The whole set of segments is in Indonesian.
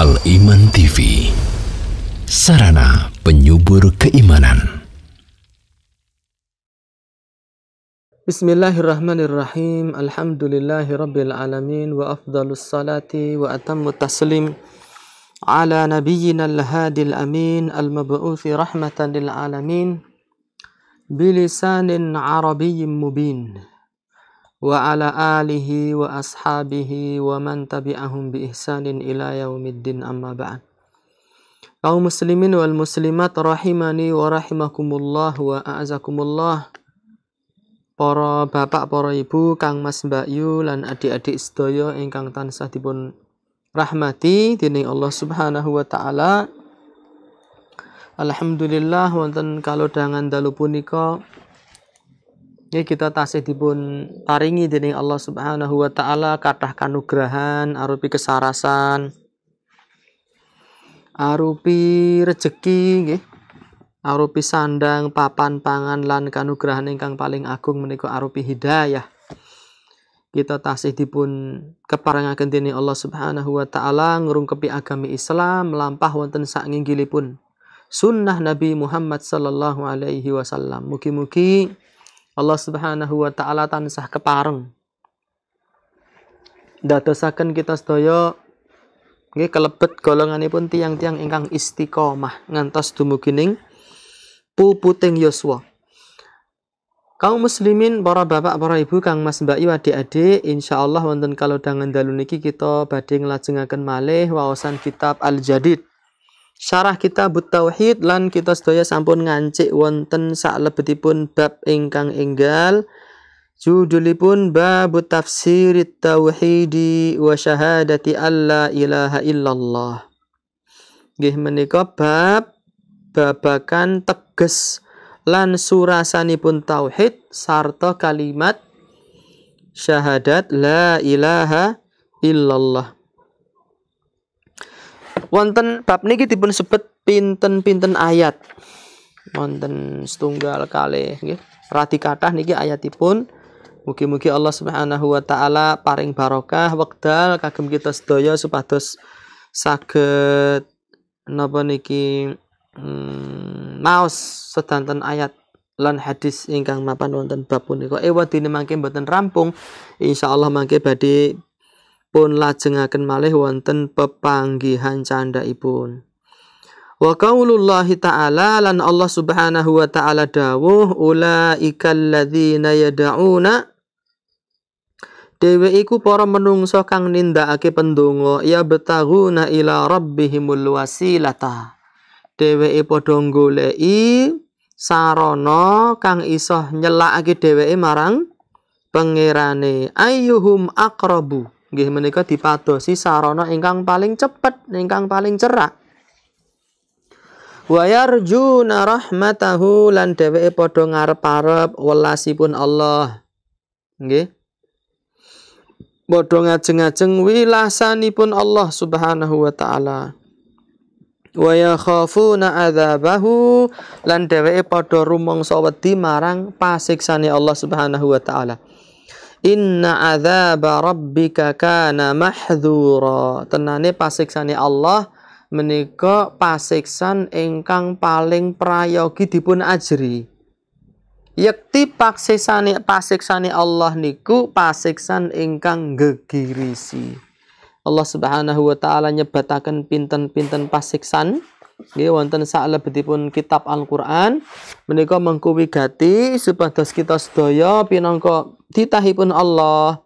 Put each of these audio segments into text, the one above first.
Al Iman TV Sarana penyubur keimanan Bismillahirrahmanirrahim Alhamdulillahi Rabbil Alamin Wa afdalus salati wa atammu taslim Ala nabiyyina al-hadil amin Al-mabu'uthi rahmatan lil alamin Bilisanin arabiyyin mubin wa ala alihi wa ashabihi wa man tabi'ahum bi ihsanin ila yaumiddin amma ba'd. Kaum muslimin wal muslimat rahimani wa rahimakumullah wa a'azakumullah. Para bapak, para ibu, Kang Mas Mbak Yu lan adik-adik sedaya ingkang tansah dipun rahmati dening Allah Subhanahu wa taala. Alhamdulillah wonten kalodhangan dalu punika Ya kita tasih dipun paringi dening Allah Subhanahu wa taala kathah kanugrahan arupi kesarasan arupi rejeki nggih arupi sandang papan pangan lan kanugrahan ingkang paling agung menika arupi hidayah kita tasih dipun keparangaken dening Allah Subhanahu wa taala ngrungkepi agami Islam melampah wonten sak nginggilipun sunnah Nabi Muhammad sallallahu alaihi wasallam mugi-mugi Allah Subhanahu wa taala tansah kepareng. Dadosaken kita sedaya nggih kelebet golonganipun tiang-tiang ingkang istiqomah ngantos dumugining puputing Yosua. Kau muslimin, para bapak, para ibu, kang mas mbak iwa di adik, insya Allah wonten kalau dangan dalu niki kita badhe ngelajengaken malih wawasan kitab Al-Jadid Syarah kita Tauhid lan kita sedaya sampun ngancik wonten sak lebetipun bab ingkang enggal. Judulipun bab tafsir tauhid wa syahadati alla ilaha illallah. Nggih menika bab babakan teges lan surasanipun tauhid sarta kalimat syahadat la ilaha illallah wonten bab niki dipun sebut pinten-pinten ayat wonten setunggal kali nggih radi kathah niki ayatipun mugi-mugi Allah Subhanahu wa taala paring barokah wekdal kagem kita sedaya supados saged napa niki hmm, maos sedanten ayat lan hadis ingkang mapan wonten bab punika ewadene mangke mboten rampung insyaallah mangke badhe pun lajengaken malih wonten pepanggihan candhaipun. Wa qaulullahi ta'ala lan Allah Subhanahu wa ta'ala dawuh ulaikal ladzina yad'una Dewe iku para menungso kang nindakake pendungo ya betaguna ila rabbihimul wasilata. Dheweke padha goleki sarana kang iso nyelakake dheweke marang pangerane ayyuhum aqrabu nggih menika dipadosi sarana ingkang paling cepet ingkang paling cerak wa yarjuna rahmatahu lan dheweke padha ngarep-arep welasipun Allah nggih padha ngajeng-ajeng wilasanipun Allah Subhanahu wa taala wa yakhafuna adzabahu lan dheweke padha rumangsa wedi marang pasiksane Allah Subhanahu wa taala Inna azaba rabbika kana mahdhura. Tenane pasiksane Allah menika pasiksan ingkang paling prayogi dipun ajri. Yakti pasiksane pasiksane Allah niku pasiksan ingkang gegirisi. Allah Subhanahu wa taala nyebataken pinten-pinten pasiksan Nggih wonten saklebetipun kitab Al-Qur'an menika mengku gati supados kita sedaya pinangka titahipun Allah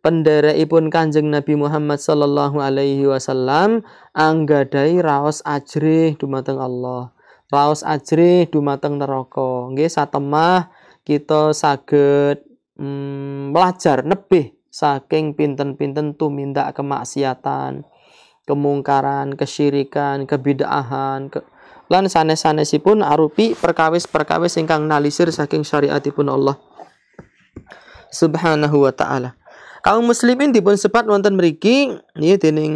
penderekipun Kanjeng Nabi Muhammad sallallahu alaihi wasallam anggadai raos ajri dumateng Allah. Raos ajri dumateng neraka. Nggih satemah kita saged hmm, belajar nebih saking pinten-pinten tumindak kemaksiatan kemungkaran, kesyirikan, kebidaahan, ke... lan sanes pun arupi perkawis-perkawis ingkang nalisir saking syariatipun Allah Subhanahu wa taala. Kaum muslimin dipun sebat wonten mriki nggih dening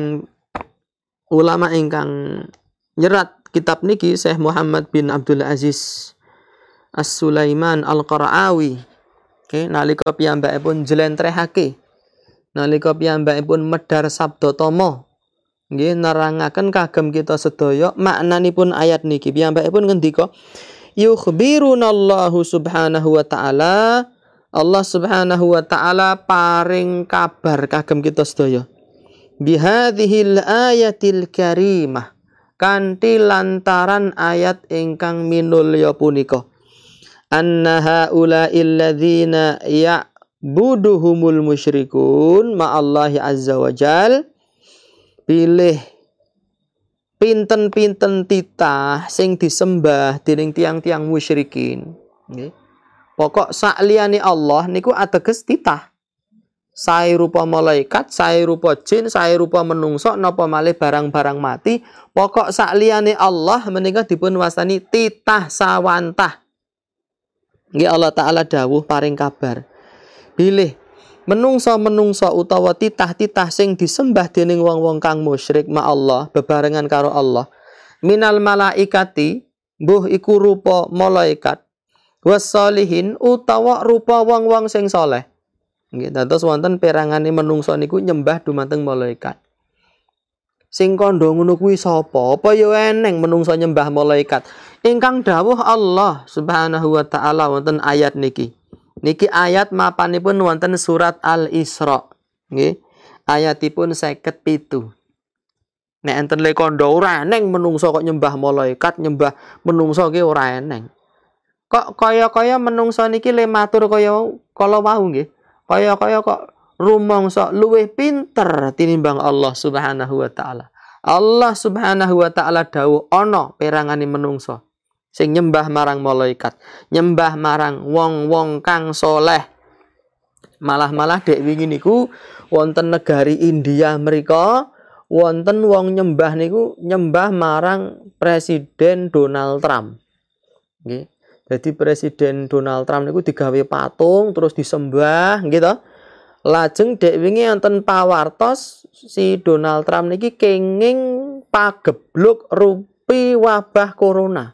ulama ingkang nyerat kitab niki Syekh Muhammad bin Abdul Aziz As-Sulaiman Al-Qara'awi. Okay, nalika piyambake pun jelentrehake nalika piyambake pun medar sabda tomo nggih nerangaken kagem kita sedaya maknanipun ayat niki piyambakipun ngendika yukhbirunallahu subhanahu wa ta'ala Allah subhanahu wa ta'ala paring kabar kagem kita sedaya bihadhil ayatil karimah kanthi lantaran ayat ingkang minulya punika anna haula illadzina buduhumul musyrikun ma'allahi azza wa jalla pilih pinten-pinten titah sing disembah dening tiang-tiang musyrikin okay. pokok sa'liani Allah niku ateges titah saya rupa malaikat saya rupa jin saya rupa menungso nopo malih barang-barang mati pokok sak Allah di dipun wasani titah sawantah Ya Allah taala dawuh paring kabar pilih menungsa-menungsa utawa titah-titah sing disembah dening wong-wong kang musyrik ma Allah bebarengan karo Allah minal malaikati mbuh iku rupa malaikat wassalihin utawa rupa wong-wong sing saleh nggih dados wonten perangane menungsa niku nyembah dumateng malaikat sing kandha ngono kuwi sapa apa ya eneng menungsa nyembah malaikat ingkang dawuh Allah subhanahu wa taala wonten ayat niki Niki ayat mapanipun wonten surat Al-Isra. Nggih. Ayatipun 57. Nek enten le kandha ora eneng menungso kok nyembah malaikat, nyembah menungso ki ora eneng. Kok kaya-kaya menungso niki le matur kaya kala wau nggih. Kaya-kaya kok rumangsa luwih pinter tinimbang Allah Subhanahu wa taala. Allah Subhanahu wa taala dawuh ana perangane menungso sing nyembah marang malaikat, nyembah marang wong-wong kang soleh. Malah-malah dek wingi niku wonten negari India mereka wonten wong nyembah niku nyembah marang presiden Donald Trump. Nggih. Jadi presiden Donald Trump niku digawe patung terus disembah gitu. Lajeng dek wingi wonten pawartos si Donald Trump niki kenging pagebluk rupi wabah corona.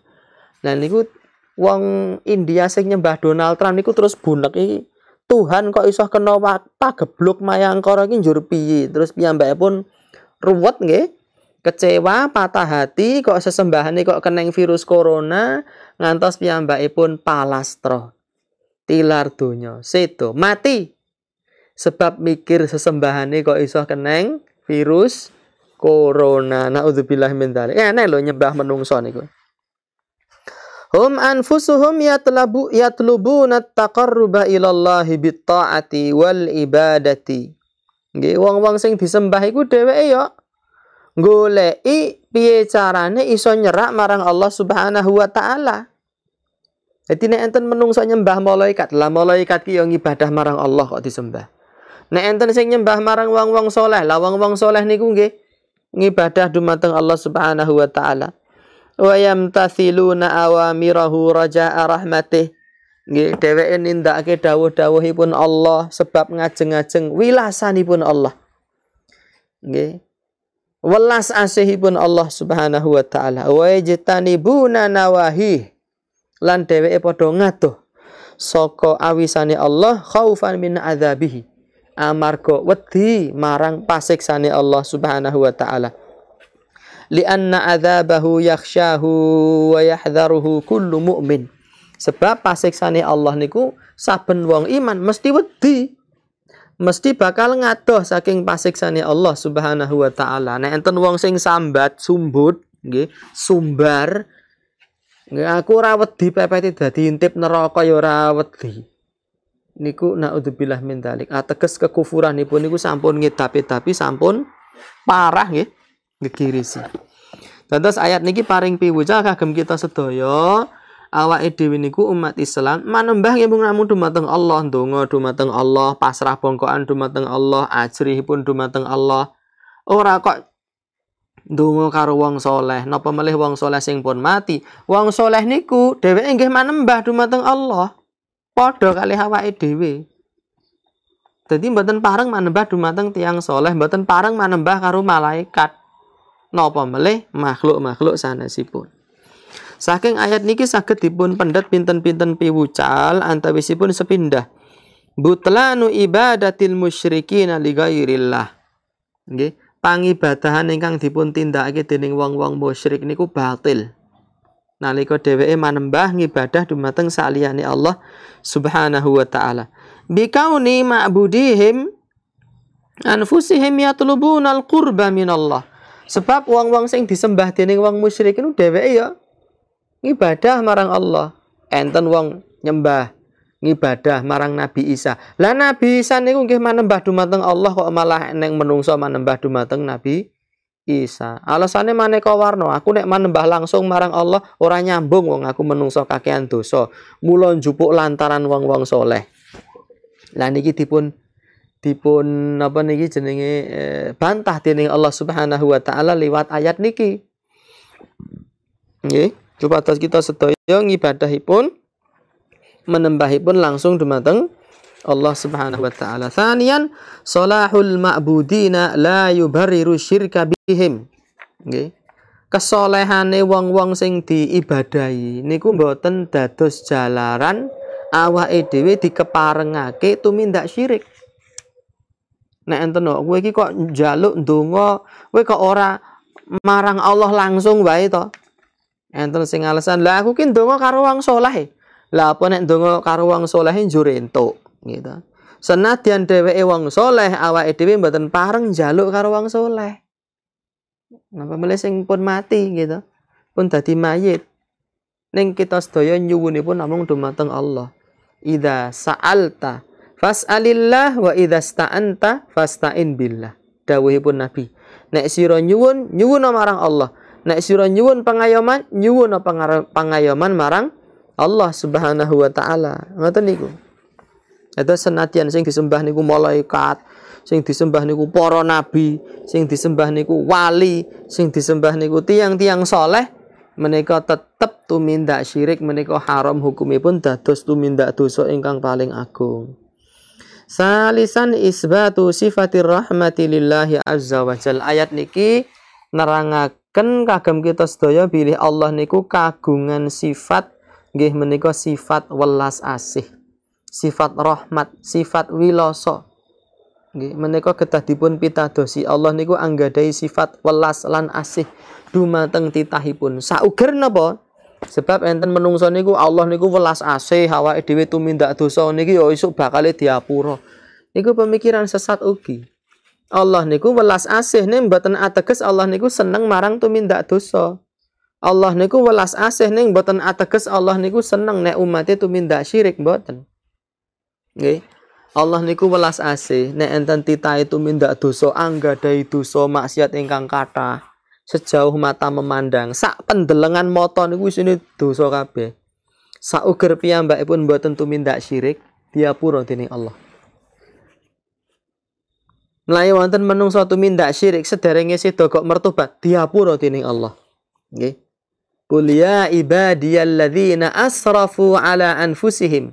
Lah niku wong India sing nyembah Donald Trump niku terus bunek iki Tuhan kok iso kena mayang mayangkara iki njur piye terus piyambake pun ruwet nggih kecewa patah hati kok sesembahane kok keneng virus corona ngantos piyambake pun palastra tilar donya sedo mati sebab mikir sesembahane kok iso keneng virus corona Nauzubillah min dzalik nek lho nyembah menungso niku Hum anfusuhum yatlabu yatlubuna taqarruba ilallahi bitta'ati wal ibadati. Nggih, wong-wong sing disembah iku dheweke ya goleki piye carane iso nyerak marang Allah Subhanahu wa taala. Jadi nek enten menungso nyembah malaikat, lah malaikat ki yo ya ngibadah marang Allah kok disembah. Nek enten sing nyembah marang wong-wong soleh, lah wong-wong soleh niku nggih ngibadah dumateng Allah Subhanahu wa taala wa yamtasiluna awamirahu raja'a rahmatih nggih dheweke nindakake dawuh-dawuhipun Allah sebab ngajeng-ajeng wilasanipun Allah nggih welas asihipun Allah Subhanahu wa taala wa yajtanibuna nawahi lan dheweke padha ngadoh saka awisane Allah khaufan min adzabihi amarga wedi marang pasiksane Allah Subhanahu wa taala li'anna adzabahu yakhsyahu wa yahdharuhu kullu mu'min. Sebab pasiksane Allah niku saben wong iman mesti wedi. Mesti bakal ngadoh saking pasiksane Allah Subhanahu wa taala. Nek enten wong sing sambat, sumbut, nggih, sumbar nggih aku ora wedi pepete dadi intip neraka ya ora wedi. Niku naudzubillah min dalik Ateges ah, kekufuranipun niku sampun ngidapi tapi sampun parah nggih gegirisi. Dados ayat niki paring piwuja kagem kita sedaya awake dhewe niku umat Islam manembah ibu ramu dumateng Allah donga dumateng Allah pasrah bongkoan dumateng Allah ajrihipun dumateng Allah ora kok donga karo wong soleh napa melih wong soleh sing pun mati wong soleh niku dheweke nggih manembah dumateng Allah padha kali hawa dhewe Jadi mboten pareng manembah dumateng tiang soleh mboten pareng manembah karo malaikat napa melih makhluk-makhluk sanesipun. Saking ayat niki saged dipun pendet pinten-pinten piwucal antawisipun sepindah. Butlanu ibadatil musyrikina li ghairillah. Nggih, pangibadahan ingkang dipun tindakake dening wong-wong musyrik niku batil. Nalika dheweke manembah ngibadah dumateng saliyane Allah Subhanahu wa taala. Bikauni ma'budihim anfusihim al qurba minallah Sebab uang-uang sing disembah uang musyrik itu dheweke ya ibadah marang Allah. Enten uang nyembah ibadah marang Nabi Isa. Lah Nabi Isa niku nggih manembah dumateng Allah kok malah neng menungso manembah dumateng Nabi Isa. Alasannya maneka warna. Aku nek manembah langsung marang Allah ora nyambung wong aku menungso kakean dosa. Mula njupuk lantaran wong-wong soleh. Lah niki dipun dipun apa niki jenenge eh, bantah dening Allah Subhanahu wa taala lewat ayat niki. Nggih, atas kita sedaya ngibadahipun menembahipun langsung dumateng Allah Subhanahu wa taala. Sanian salahul ma'budina la yubarriru syirka bihim. Nggih. Kesolehane wong-wong sing diibadahi niku mboten dados jalaran awake dhewe dikeparengake tumindak syirik nek enten kok kowe iki kok njaluk ndonga kowe kok ora marang Allah langsung wae to enten sing alasan lah aku ki ndonga karo wong saleh e. lah apa nek ndonga karo wong saleh e njur entuk gitu senadyan dheweke wong saleh awake dhewe mboten pareng njaluk karo wong saleh napa mele sing pun mati gitu pun dadi mayit ning kita sedaya nyuwunipun namung dumateng Allah idza sa'alta Fas'alillah wa idza sta'anta fasta'in billah. Dawuhipun Nabi. Nek sira nyuwun, nyuwun marang Allah. Nek sira nyuwun pengayoman, nyuwun pengayoman marang Allah Subhanahu wa taala. Ngoten niku. Itu senatian sing disembah niku malaikat, sing disembah niku poro nabi, sing disembah niku wali, sing disembah niku tiang-tiang soleh, menika tetep tumindak syirik menika haram hukumipun dados tumindak dosa ingkang paling agung. Salisan isbatu sifatir rahmati lillahi azza wa jal. Ayat niki nerangaken kagem kita sedaya bilih Allah niku kagungan sifat nggih menika sifat welas asih. Sifat rahmat, sifat wiloso. Nggih menika kedah dipun pitadosi Allah niku anggadai sifat welas lan asih dumateng titahipun. Sauger napa? Sebab enten menungso niku Allah niku welas asih awake dhewe tumindak dosa niki ya esuk bakal diapura. Niku pemikiran sesat ugi. Allah niku welas asih ning mboten ateges Allah niku seneng marang tumindak dosa. Allah niku welas asih ning mboten ateges Allah niku seneng nek umate tumindak syirik mboten. Nggih. Allah niku welas asih nek enten titahe mindak dosa anggadai dosa maksiat ingkang kathah sejauh mata memandang sak pendelengan moto niku isine dosa kabeh sak uger pun mboten tumindak syirik pura dening Allah Melayu wonten suatu mindak syirik sederenge sedo kok mertobat pura dening Allah nggih okay. Qul ya ibadiyalladzina asrafu ala anfusihim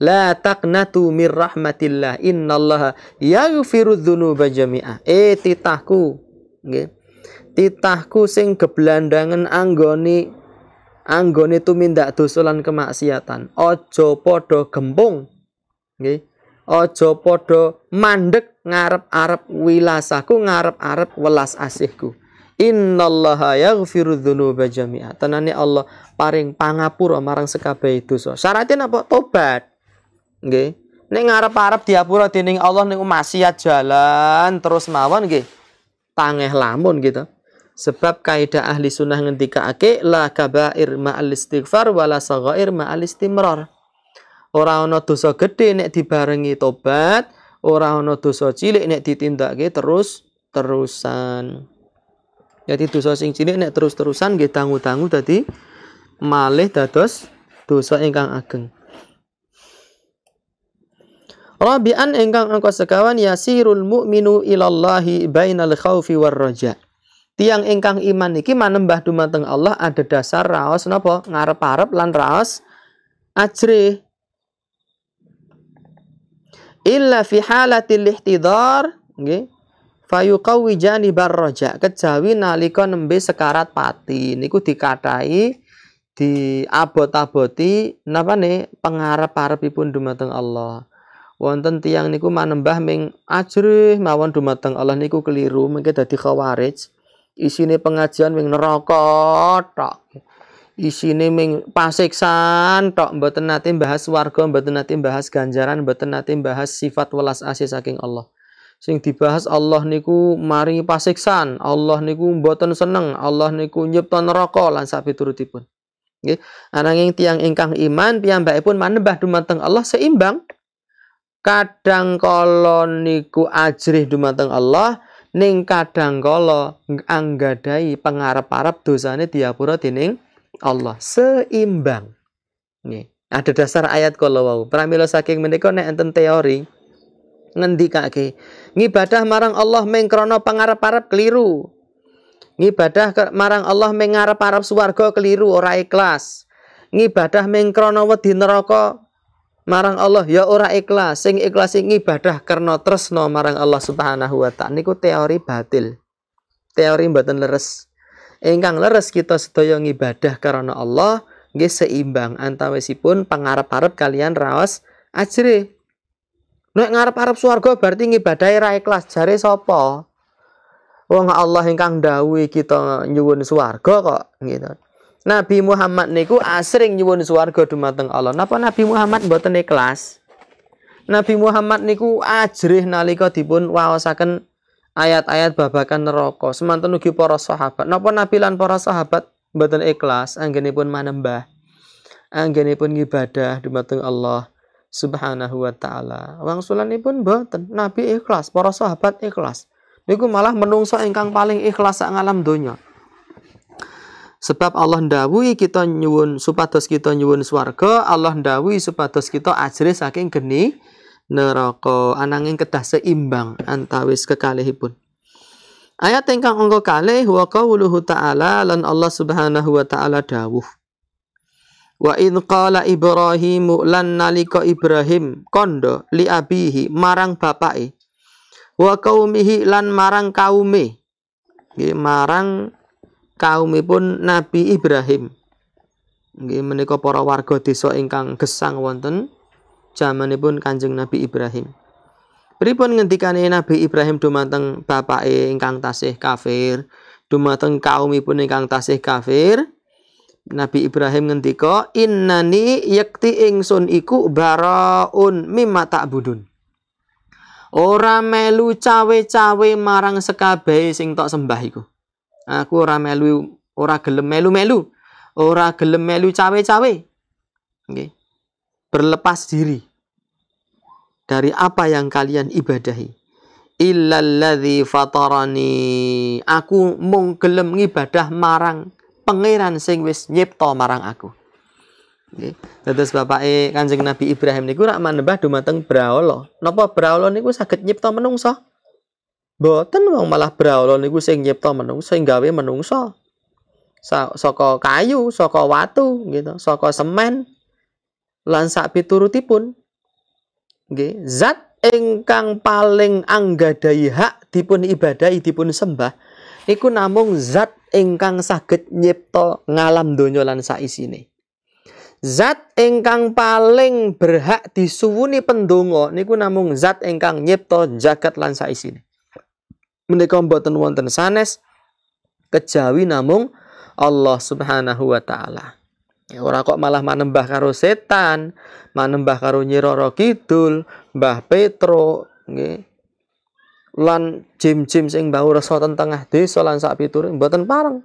La taqnatu min rahmatillah innallaha yaghfiru dzunuba jami'a. Eh titahku, nggih. Okay titahku sing geblandangan anggone anggone tumindak dosa dosolan kemaksiatan Ojo podo gembung, nggih aja padha mandek ngarep-arep wilasaku ngarep-arep welas asihku Innallaha yaghfiru dzunuba jami'a. Tenane Allah paring pangapura marang sekabeh dosa. Syaratnya apa? Tobat. Nggih. Nek ngarep-arep diapura dening Allah ning maksiat jalan terus mawon nggih tangeh lamun gitu. Sebab kaidah ahli sunnah ake la kabair al istighfar wala saghair al istimrar. Ora ana dosa gedhe nek dibarengi tobat, orang no dosa cilik nek ditindakake terus terusan. Jadi dosa sing cilik nek terus-terusan nggih tangguh tangguh tadi malih dados dosa ingkang ageng. Rabi'an engkang angkau sekawan yasirul mu'minu ilallahi bainal khawfi war roja. Tiang engkang iman iki manembah dumateng Allah ada dasar raos napa ngarep-arep lan raos ajri Illa fi halatil ihtidar nggih fayuqawi janibar raja kejawi nalika nembe sekarat pati niku dikatai di abot aboti napa nih pengarep-arepipun dumateng Allah wonten tiang niku manembah ming ajrih mawon dumateng Allah niku keliru mengke dadi khawarij isine pengajian ming neraka tok isine ming pasiksan tok mboten nate bahas warga mboten nate bahas ganjaran mboten nate bahas sifat welas asih saking Allah sing dibahas Allah niku mari pasiksan Allah niku mboten seneng Allah niku nyipta neraka lan sak piturutipun nggih ananging tiang ingkang iman piyambakipun manembah dumateng Allah seimbang kadang kala niku ajrih dumateng Allah ning kadang kala anggadai pengarep-arep dosane diapura dening Allah seimbang. Nih, ada dasar ayat kala wau. Pramila saking menika nek enten teori ngendikake ngibadah marang Allah mengkrono krana pangarep-arep keliru. Ngibadah marang Allah mengarap ngarep-arep swarga keliru ora ikhlas. Ngibadah mengkrono krana wedi neraka marang Allah ya ora ikhlas sing ikhlas sing ibadah karena tresno marang Allah Subhanahu wa taala niku teori batil teori mboten leres ingkang leres kita sedaya ngibadah karena Allah nggih seimbang antawisipun pangarep-arep kalian raos ajri nek ngarep-arep swarga berarti ngibadahi ra ikhlas jare sapa Wong Allah ingkang dawuh kita nyuwun swarga kok gitu. Nabi Muhammad niku asring nyuwun swarga dumateng Allah. Napa Nabi Muhammad mboten ikhlas? Nabi Muhammad niku ajrih nalika dipun waosaken ayat-ayat babakan neraka. Semanten ugi para sahabat. Napa Nabi lan para sahabat mboten ikhlas anggenipun manembah. Anggenipun ibadah dumateng Allah Subhanahu wa taala. sulanipun mboten. Nabi ikhlas, para sahabat ikhlas. Niku malah menungso ingkang paling ikhlas sak ngalam donya. Sebab Allah ndawuhi kita nyuwun supados kita nyuwun swarga, Allah ndawuhi supados kita ajri saking geni neraka. Ananging kedah seimbang antawis kekalihipun. Ayat ingkang angka kalih wa qawluhu ta'ala lan Allah Subhanahu wa ta'ala dawuh. Wa in qala ibrahim lan nalika Ibrahim kondo li abihi marang bapake wa qaumihi lan marang kaume. Nggih marang kaumipun Nabi Ibrahim. Nggih menika para warga desa ingkang gesang wonten jamanipun Kanjeng Nabi Ibrahim. Pripun ngendikane Nabi Ibrahim dumateng bapake ingkang tasih kafir, dumateng kaumipun ingkang tasih kafir. Nabi Ibrahim ngendika, "Innani yakti ingsun iku baraun mimma ta'budun." Ora melu cawe-cawe marang sekabehe sing tok sembah iku. Aku ora melu ora gelem melu-melu, ora gelem melu cawe-cawe. oke, Berlepas diri dari apa yang kalian ibadahi. Illalladzi fatarani. Aku mung gelem ngibadah marang pangeran sing wis nyipta marang aku. Nggih. Dados bapake Kanjeng Nabi Ibrahim niku rak manembah dumateng Brahola. Napa Brahola niku saged nyipta menungso? boten wong malah brawala niku sing nyipta menungso, sing gawe menungso. Sa saka kayu, saka watu gitu, saka semen lan sak piturutipun. Nggih, zat ingkang paling anggadahi hak dipun ibadahi dipun sembah niku namung zat ingkang saged nyipta ngalam donya lan isine. Zat ingkang paling berhak disuwuni pendonga niku namung zat ingkang nyipta jagat lan isine menika mboten wonten sanes kejawi namung Allah Subhanahu wa taala. Ya, ora kok malah manembah karo setan, manembah karo Nyi Roro Kidul, Mbah Petro, nggih. Lan jim-jim sing mbah reso tengah desa lan sak piture mboten pareng.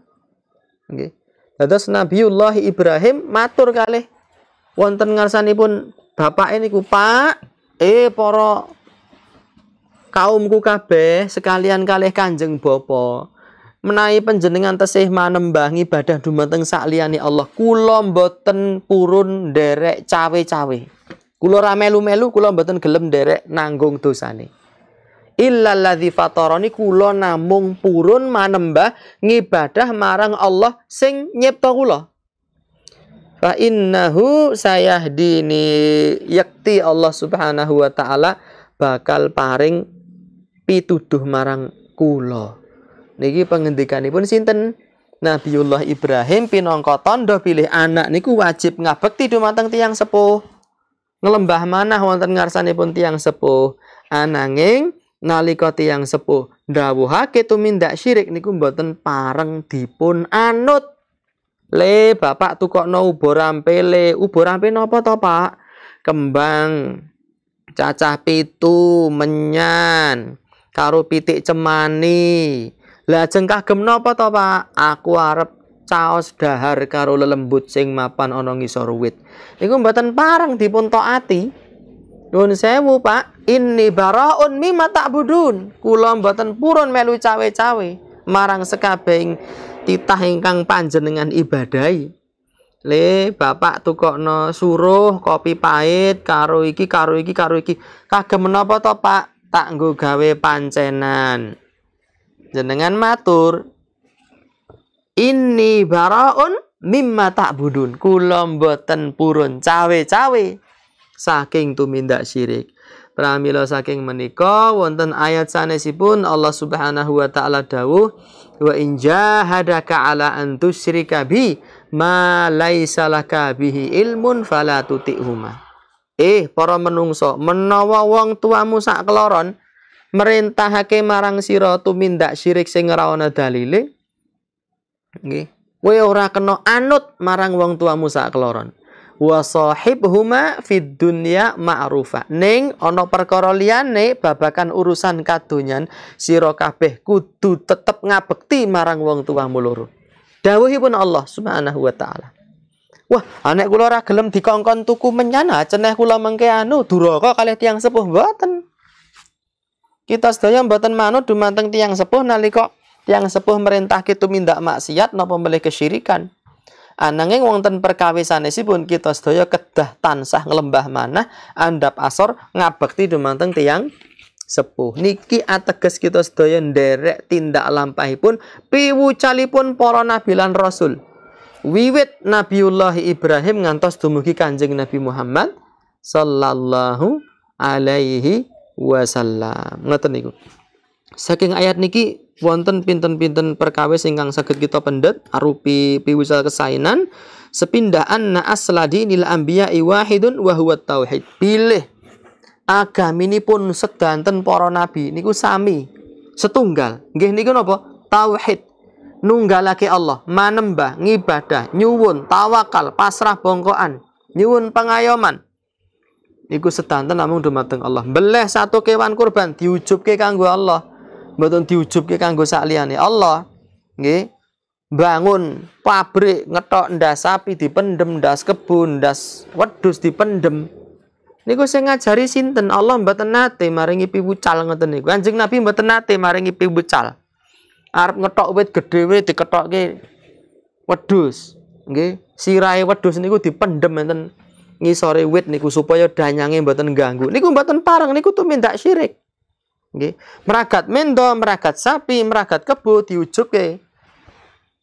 Nggih. Dados Nabiullah Ibrahim matur kalih wonten ngarsanipun bapak niku, Pak, eh para kaumku kabeh sekalian kalih Kanjeng bopo menai penjenengan tesih manembah ibadah dumateng sakliani Allah kula mboten purun derek cawe-cawe kula ra melu-melu kula mboten gelem derek nanggung dosane illalladzi fatarani kula namung purun manembah ngibadah marang Allah sing nyipta kula fa innahu sayahdini yakti Allah Subhanahu wa taala bakal paring pituduh marang kulo, Niki pengendikanipun sinten? Nabiullah Ibrahim pinangka tondo pilih anak niku wajib ngabekti dumateng tiang sepuh. Ngelembah manah wonten ngarsanipun tiang sepuh. Ananging nalika tiang sepuh dawuhake tumindak syirik niku mboten pareng dipun anut. Le bapak tukokno ubo nau Ubo rampe napa to, Pak? Kembang, cacah pitu, menyan, karo pitik cemani. Lajeng kagem napa to, Pak? Aku arep caos dahar karo lelembut sing mapan ana ngisor wit. Iku mboten parang dipun ati Nuwun sewu, Pak. ini baraun mimma budun. Kula mboten purun melu cawe-cawe marang sekabeng titah ingkang panjenengan ibadai. Le, Bapak tukokno suruh kopi pahit karo iki karo iki karo iki. Kagem menapa to, Pak? tak nggo gawe pancenan jenengan matur ini baraun mimma tak budun kula mboten purun cawe-cawe saking tumindak syirik pramila saking menika wonten ayat sanesipun Allah Subhanahu wa taala dawuh wa in jahadaka ala an tusyrika bi ma laisa laka bihi ilmun fala tuti'huma Eh para menungso, menawa wong tuamu sak keloron merintahake marang tu tumindak syirik sing ora dalile, nggih. Kowe ora kena anut marang wong tuamu sak keloron. Wa sahibhuma fid dunya ma'rufa. Ning ana perkara liyane babakan urusan kadonyan sira kabeh kudu tetep ngabekti marang wong tuamu loro. Dawuhipun Allah Subhanahu wa taala. Wah, anak kula ora gelem dikongkon tuku menyana, ceneh kula mengke anu duraka kalih tiang sepuh mboten. Kita sedaya mboten manut dumanteng tiang sepuh nalika tiang sepuh merintah kita mindak maksiat napa melih kesyirikan. Ananging wonten sipun kita sedaya kedah tansah nglembah manah andap asor ngabekti dumanteng tiang sepuh niki ateges kita sedaya nderek tindak lampahipun piwucalipun para nabi lan rasul wiwit Nabiullah Ibrahim ngantos dumugi Kanjeng Nabi Muhammad sallallahu alaihi wasallam. Ngoten niku. Saking ayat niki wonten pinten-pinten perkawis ingkang saged kita pendet arupi piwisal kesainan sepindaan naas asladi nil ambiya iwahidun wa tauhid. Pilih pun sedanten para nabi niku sami setunggal. Nggih niku napa? Tauhid nunggalake Allah, manembah, ngibadah, nyuwun, tawakal, pasrah bongkoan, nyuwun pengayoman. Iku sedanten namung dumateng Allah. Beleh satu kewan kurban diujubke kanggo Allah. Mboten diujubke kanggo sak liyane Allah. Nggih. Bangun pabrik ngetok ndas sapi dipendem, ndas kebun, ndas wedhus dipendem. Niku sing ngajari sinten Allah mboten nate maringi piwucal ngoten niku. Kanjeng Nabi mboten nate maringi piwucal arep ngetok wit gedhe wit diketokke wedhus nggih sirahe wedhus niku dipendhem enten ngisore wit niku supaya danyange mboten ganggu niku mboten pareng niku minta syirik nggih meragat mendo meragat sapi meragat kebo diujuke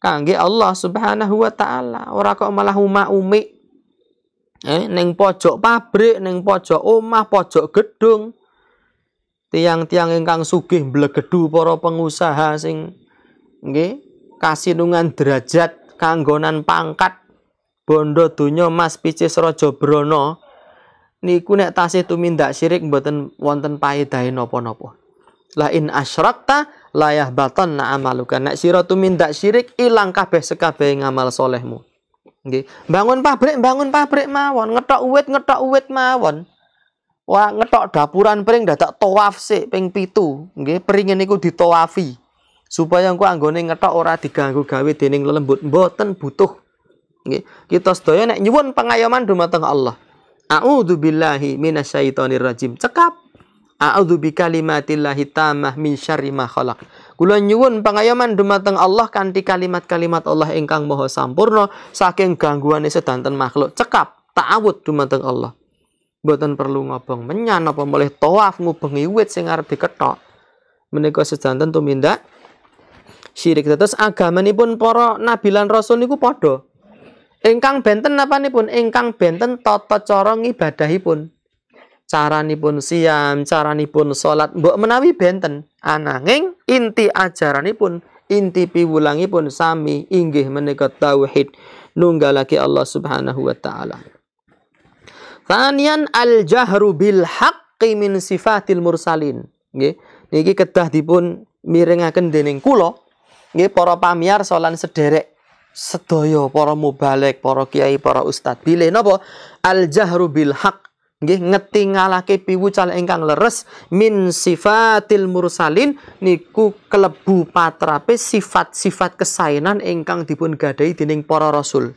kangge Allah Subhanahu wa taala ora kok malah uma umi eh ning pojok pabrik neng pojok omah pojok gedung tiang-tiang ingkang sugih blegedu para pengusaha sing nggih kasinungan derajat kanggonan pangkat bondo dunya mas picis raja brana niku nek tasih tumindak syirik mboten wonten paedahe napa-napa la in asyrakta la na amaluka nek sira tumindak syirik ilang kabeh sekabeh ngamal solehmu nggih bangun pabrik bangun pabrik mawon ngetok uwit ngetok uwit mawon Wah, ngetok dapuran pring dadak tawaf sik ping pitu. Nggih, pringen niku ditawafi supaya engko anggone ngetok ora diganggu gawe dening lelembut mboten butuh nggih kita sedaya nek nyuwun pangayoman dumateng Allah A'udzu billahi minasyaitonir rajim cekap A'udzu bikalimatillahi kalimatillahi tamah min syarri ma khalaq. Kula nyuwun pangayoman dumateng Allah kanthi kalimat-kalimat Allah ingkang maha sampurna saking gangguane sedanten makhluk. Cekap ta'awud dumateng Allah. Mboten perlu ngobong menyan apa mulih tawaf ngubengi wit sing arep diketok. Menika sedanten tumindak syirik. Terus agama ini pun poro nabi rasul niku podo engkang benten apa nih pun? engkang benten pun cara ngibadahipun. pun siam, pun sholat mbok menawi benten. Ananging inti ajaran pun inti piwulangi pun sami inggih menika tauhid nunggalake Allah Subhanahu wa taala. Tanian al-jahru bil haqqi min sifatil mursalin. Nggih, niki kedah dipun mirengaken dening kulo nggih para pamiyar soalan sederek sedaya para mubalek, para kiai, para ustad. Bilih napa? Al jahru bil haq. Nggih ngetingalake piwucal ingkang leres min sifatil mursalin niku kelebu patrape sifat-sifat kesaenan ingkang dipun gadahi dening para rasul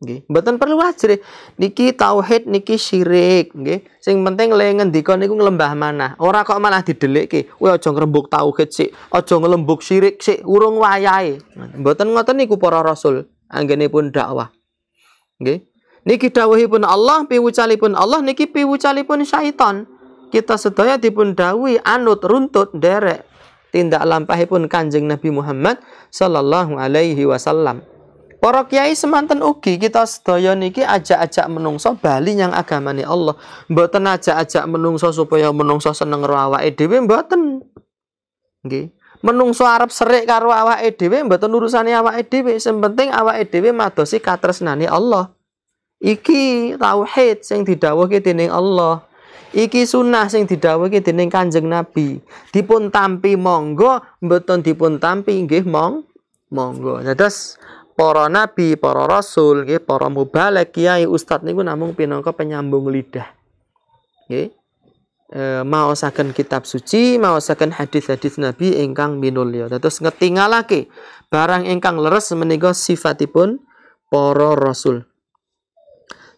nggih mboten perlu wajri. niki tauhid niki syirik nggih sing penting le ngendika niku nglembah mana, ora kok malah didelikke kuwi aja ngrembug tauhid sik aja nglembug syirik sik urung wayahe mboten ngoten niku para rasul anggenipun dakwah nggih niki dawuhipun Allah piwucalipun Allah niki piwucalipun syaitan kita sedaya dipun dawuhi anut runtut derek tindak lampahipun Kanjeng Nabi Muhammad sallallahu alaihi wasallam Para kiai semanten ugi kita sedaya niki ajak-ajak menungso bali yang agamani Allah. Mboten ajak-ajak menungso supaya menungso seneng rawa awake dhewe mboten. Nggih. Menungso arep serik karo awake dhewe mboten urusane awake dhewe, sing penting awake dhewe madosi katresnane Allah. Iki tauhid sing didhawuhke dening Allah. Iki sunnah sing didhawuhke dening Kanjeng Nabi. Dipun tampi monggo, mboten dipun tampi nggih mong monggo. Dados para nabi, para rasul, nggih, para mubalek, kiai, ustadz niku namung pinangka penyambung lidah. Nggih. E, saken kitab suci, mau saken hadis-hadis Nabi ingkang minulya. Terus ngetingalake barang engkang leres menika sifatipun para rasul.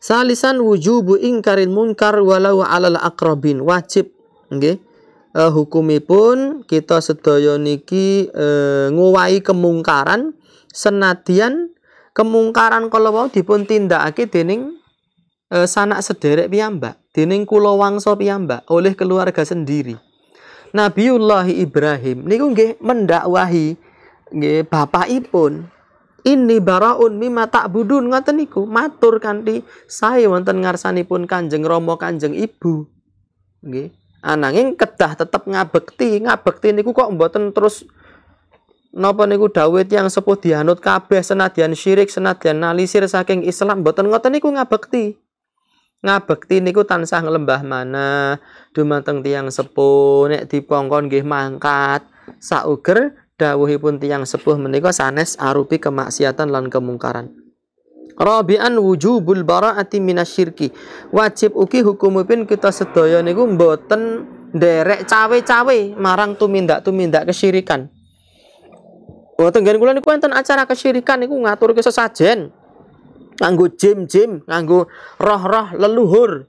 Salisan wujubu ingkarin munkar walau alal akrobin wajib oke? Okay? Uh, hukumipun kita sedaya niki uh, nguwahi kemungkaran Senadian kemungkaran kalau wau dipun tindak dening e, sanak sederek piyambak, dening kulo wangso piyambak oleh keluarga sendiri. Nabiullah Ibrahim niku nggih mendakwahi nggih bapakipun ini baraun mimma ta'budun ngoten niku matur kanthi sae wonten ngarsanipun Kanjeng Rama Kanjeng Ibu. Nggih. Ananging kedah tetep ngabekti, ngabekti niku kok mboten terus Napa niku Dawid yang sepuh dianut kabeh senadyan syirik senadyan nalisir saking Islam boten ngoten niku ngabekti. Ngabekti niku tansah lembah mana dumateng tiang sepuh nek dipongkon nggih mangkat sauger dawuhipun tiang sepuh menika sanes arupi kemaksiatan lan kemungkaran. Rabian wujubul bara'ati minasyirki. Wajib uki hukumipun kita sedaya niku mboten derek cawe-cawe marang tumindak-tumindak kesyirikan. Boten nggen kula niku enten acara kesyirikan niku ngaturke sesajen. Nganggo jim-jim, nganggo roh-roh leluhur.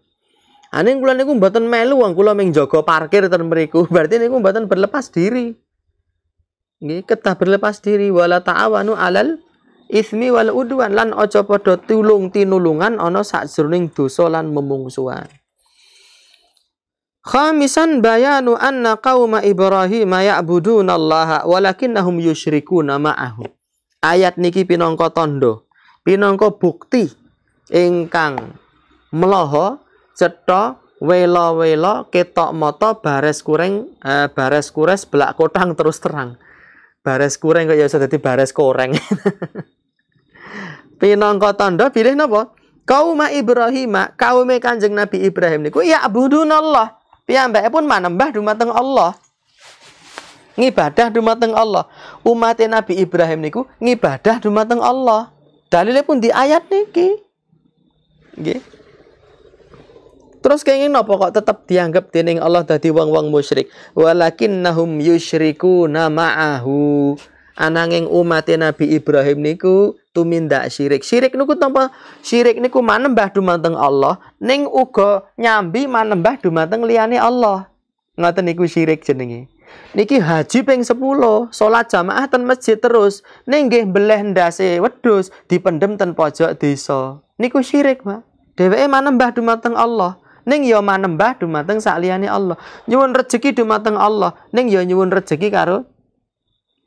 Aning kula niku mboten melu wong kula ming jaga parkir ten mriku. Berarti niku mboten berlepas diri. Nggih, ketah berlepas diri wala ta'awanu alal ismi wal udwan lan aja padha tulung tinulungan ana sajroning dosa lan memungsuhan. Khamisan bayanu anna qauma Ibrahim ya'budunallaha walakinnahum yusyrikuna ma'ahu. Ayat niki pinangka tondo, pinangka bukti ingkang meloho cetha welo-welo ketok moto bares kureng eh, bares kures belak kotang terus terang. Bares kureng kok ya iso dadi bares koreng. pinangka tondo pilih napa? Kaum Ibrahim, kaume Kanjeng Nabi Ibrahim niku ya abudunallah piyambake pun manembah dumateng Allah ngibadah dumateng Allah. Umat Nabi Ibrahim niku ngibadah dumateng Allah. Dalilnya pun di ayat niki. Nggih. Terus kenging nopo kok tetap dianggap dening Allah dadi wong-wong musyrik? Walakinnahum nama ma'ahu. Ananging umat Nabi Ibrahim niku tumindak syirik. Syirik niku tanpa syirik niku manembah dumateng Allah ning uga nyambi manembah dumateng liyane Allah. Ngoten niku syirik jenenge. Niki haji ping 10, salat jamaah ten masjid terus, ning nggih beleh ndase wedhus dipendem ten pojok desa. Niku syirik, Pak. Dheweke manembah dumateng Allah. Ning mana ya manembah dumateng sak liyane Allah. Nyuwun rejeki dumateng Allah, ning yo ya nyuwun rejeki karo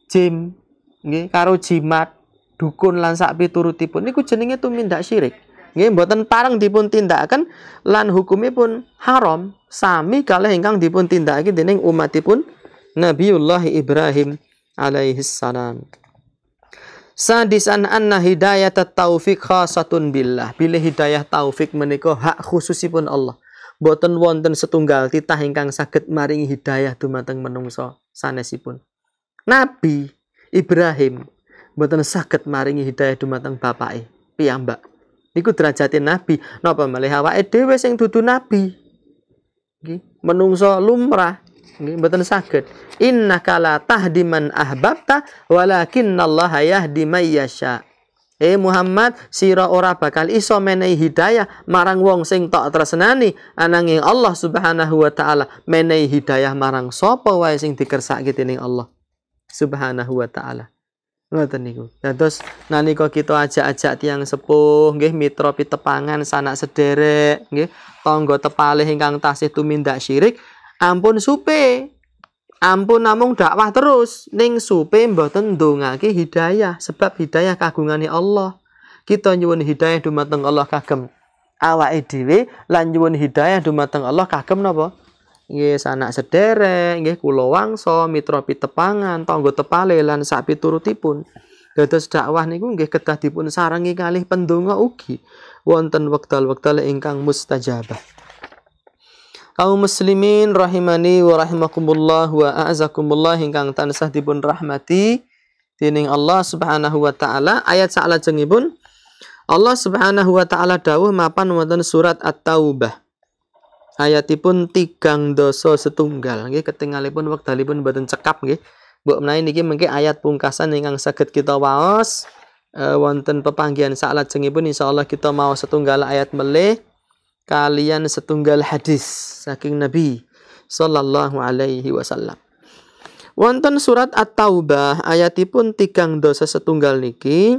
jim, nggih, karo jimat dukun lan sak piturutipun niku jenenge tumindak syirik. Nggih mboten pareng dipun tindakaken lan pun haram sami kalih ingkang dipun tindakake dening umatipun Nabiullah Ibrahim alaihi salam. Sadisan anna hidayah taufik khasatun billah. Bila hidayah taufik menika hak khususipun Allah. Boten wonten setunggal titah ingkang sakit maring hidayah dumateng menungso sanesipun. Nabi Ibrahim mboten saged maringi hidayah dumateng bapake piyambak niku derajate nabi napa malih awake dhewe sing dudu nabi nggih menungso lumrah nggih mboten saged innaka la tahdi man ahbabta walakinallaha yahdi may yasha Eh Muhammad, siro ora bakal iso menehi hidayah marang wong sing tok tresnani, ananging Allah Subhanahu wa taala menehi hidayah marang sopo wae sing dikersakake dening Allah Subhanahu wa taala. Ngoten niku. Dados nah, nalika kita ajak-ajak tiang sepuh nggih mitra pitepangan sanak sederek nggih tangga tepalih ingkang tasih tumindak syirik ampun supe. Ampun namung dakwah terus ning supe mboten ndongake hidayah sebab hidayah kagungane Allah. Kita nyuwun hidayah dumateng Allah kagem awake dhewe lan nyuwun hidayah dumateng Allah kagem napa? nggih sanak sederek nggih kula wangsa mitra pitepangan tangga tepale lan sak piturutipun dados dakwah niku nggih kedah dipun sarengi kalih pendonga ugi wonten wekdal-wekdal ingkang mustajabah Kau muslimin rahimani wa rahimakumullah wa a'azakumullah ingkang tansah dipun rahmati dening Allah Subhanahu wa taala ayat salajengipun Allah Subhanahu wa taala dawuh mapan wonten surat At-Taubah ayatipun tigang dosa setunggal nggih ketingalipun wekdalipun boten cekap nggih mbok menawi niki mengke ayat pungkasan ingkang sakit kita waos e, wonten pepanggihan sak Insya insyaallah kita mau setunggal ayat mele kalian setunggal hadis saking Nabi sallallahu alaihi wasallam wonten surat At-Taubah ayatipun tigang dosa setunggal niki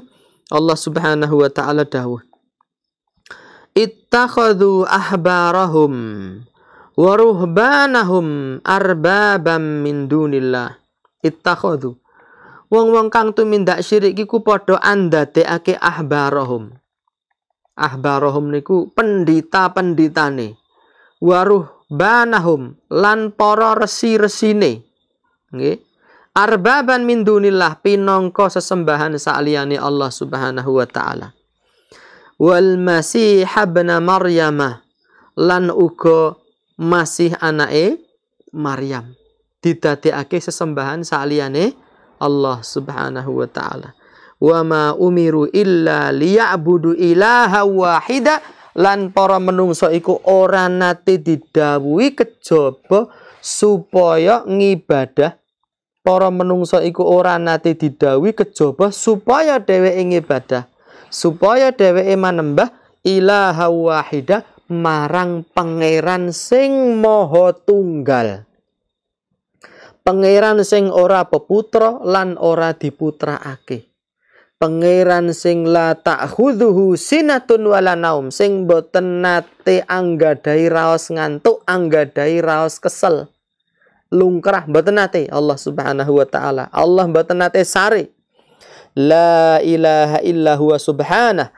Allah Subhanahu wa taala dawuh ittakhadhu ahbarahum wa ruhbanahum arbabam min dunillah ittakhadhu wong-wong kang tumindak syirik ku padha andadekake ahbarahum ahbarahum niku pendita-penditane waruh banahum lan para resi-resine nggih arbaban min dunillah pinangka sesembahan saliyane Allah Subhanahu wa taala wal masih ibna maryamah lan uga masih anake Maryam didadekake sesembahan saliyane Allah Subhanahu wa taala wa ma umiru illa liya'budu ilaha wahida lan para menungso iku ora nate didawuhi kejaba supaya ngibadah para menungso iku ora nate didawi kejaba supaya dhewe ngibadah supaya dheweke manembah ilaha wahida marang pangeran sing moho tunggal pangeran sing ora peputra lan ora diputraake pangeran sing la ta'khudhuhu sinatun wala naum sing boten nate anggadai raos ngantuk anggadai raos kesel lungkrah boten nate Allah Subhanahu wa taala Allah boten nate sare la ilaha illa huwa subhanah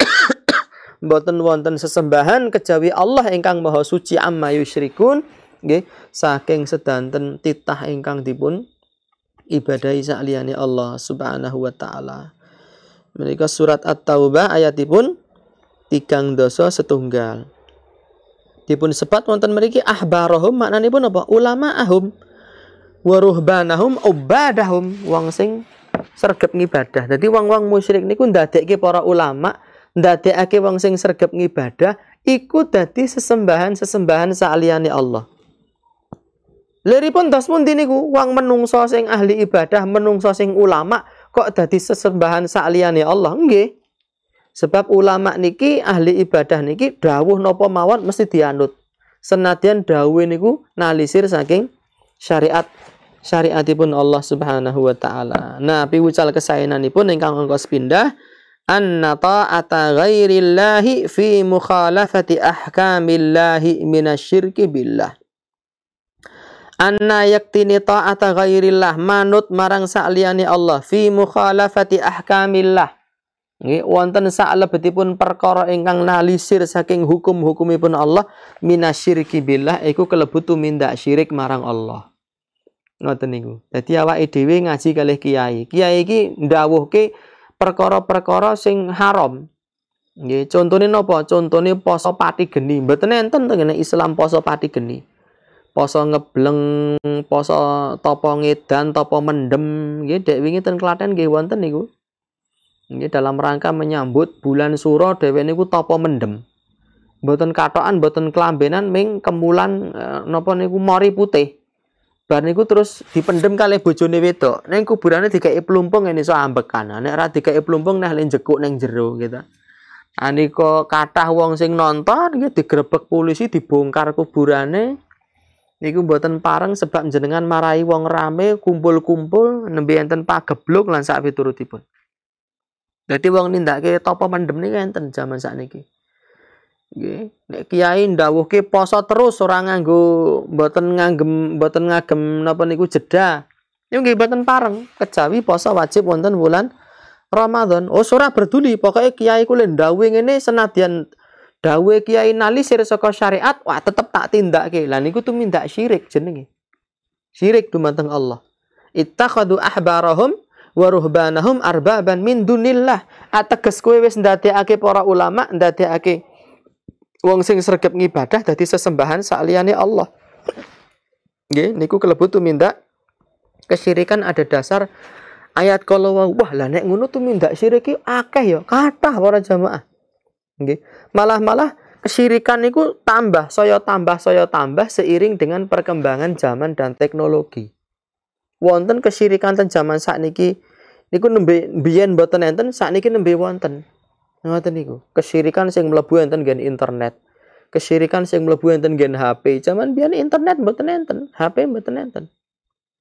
boten wonten sesembahan kejawi Allah ingkang maha suci amma yusyrikun nggih saking sedanten titah ingkang dipun ibadahi sakliyane Allah Subhanahu wa taala. Menika surat At-Taubah ayatipun tigang dosa setunggal. Dipun sebat wonten mriki ahbarahum maknanipun apa? Ulama ahum wa ruhbanahum ubadahum wong sing sergap ngibadah. Jadi wong-wong musyrik niku ndadekke para ulama, ndadeake wong sing sergap ngibadah iku dadi sesembahan-sesembahan saliyane Allah. Leri pun tas pun niku wang menungso sing ahli ibadah, menungso sing ulama kok dadi sesembahan saliyane Allah nggih. Sebab ulama niki ahli ibadah niki dawuh nopo mawon mesti dianut. Senadyan dawuh niku nalisir saking syariat syariatipun Allah Subhanahu wa taala. Nah, piwucal kesaenanipun ingkang engko sepindah anna ta'ata ghairillahi fi mukhalafati ahkamillahi minasyirki billah anna yaktini ta'ata ghairillah manut marang sa'liyani Allah fi mukhalafati ahkamillah nggih wonten saklebetipun perkara ingkang nalisir saking hukum-hukumipun Allah minasyirki billah iku kelebu tumindak syirik marang Allah ngoten niku. Dadi awake dhewe ngaji kalih kiai. Kiai iki ndawuhke perkara-perkara sing haram. Nggih, contone napa? Contone poso pati geni. Mboten enten tengene Islam poso pati geni. Poso ngebleng, poso topo ngedan, topo mendem. Nggih, dek wingi ten Klaten nggih wonten niku. Nggih, dalam rangka menyambut bulan Suro dhewe niku topo mendem. Mboten katokan, mboten kelambenan ming kemulan eh, napa niku mori putih. Bar niku terus dipendem kali bojone wedok. kuburannya tiga dikai pelumpung ini so ambekan. Nek tiga dikai pelumpung nah len jekuk neng jeru gitu. Aniko kata wong sing nonton gitu digrebek polisi dibongkar kuburannya. Niku buatan pareng sebab jenengan marahi wong rame kumpul-kumpul nembe enten pagebluk lan sak piturutipun. Jadi wong ke tapa mendem niku enten saat niki nggih nek kiai ndawuhke poso terus orang nganggo mboten ngagem mboten ngagem napa niku jeda Ini nggih mboten pareng kejawi poso wajib wonten wulan Ramadan oh ora berduli pokoknya kiai ku le ini ngene senadyan dawe kiai nali saka syariat wah tetep tak tindakke lah niku minta syirik jenenge syirik dumateng Allah ittakhadhu ahbarahum wa ruhbanahum arbaban min dunillah ateges ah, kowe wis ake para ulama ake wong sing sergap ngibadah dadi sesembahan sa'liani Allah. Nggih, niku kelebu minta kesyirikan ada dasar ayat kalau wah lah nek ngono minta syirik akeh ya kathah para jamaah. Nggih. Malah-malah kesyirikan niku tambah soyo tambah soyo tambah seiring dengan perkembangan zaman dan teknologi. Wonten kesyirikan ten zaman saat niki niku nembe biyen mboten enten sakniki nembe wonten. Ngoten niku. Kesirikan sing mlebu enten gen internet. Kesirikan sing mlebu enten gen HP. Zaman biyen internet mboten enten, HP mboten enten.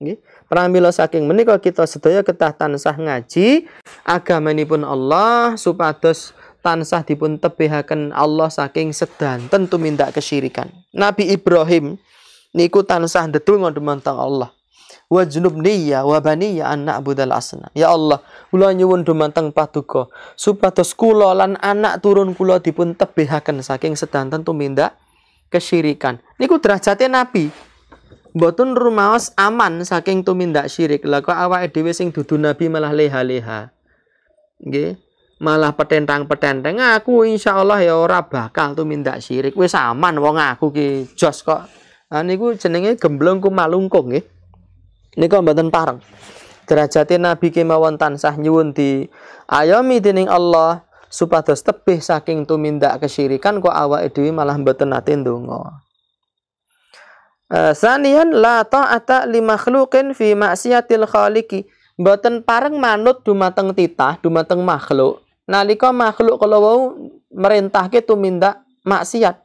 Nggih. Pramila saking menika kita sedaya ketah tansah ngaji agama pun Allah supados tansah dipun tebihaken Allah saking sedan tentu minta kesyirikan. Nabi Ibrahim niku tansah ndedonga dhumateng Allah wa junubniya wa baniya an na'budal asna. Ya Allah, kula nyuwun dumateng paduka supados kula lan anak turun kula dipun tebihaken saking sedanten tumindak kesyirikan. Niku derajate nabi. Mboten rumaos aman saking tumindak syirik. Lah kok awake dhewe sing dudu nabi malah leha-leha. Nggih. Malah petentang-petenteng aku insya Allah ya ora bakal tumindak syirik. Wis aman wong aku ki jos kok. Nah niku jenenge gemblong ku malungkung nggih. Ini kau mboten parang derajati nabi kemawon tansah nyuwun di ayomi dining Allah supados tebih saking tumindak kesyirikan kok awak itu malah mboten natin ndonga. Uh, sanian la ta'ata li makhluqin fi maksiatil khaliki Mboten pareng manut dumateng titah, dumateng makhluk. Nalika makhluk kalau wau merintahke tumindak maksiat.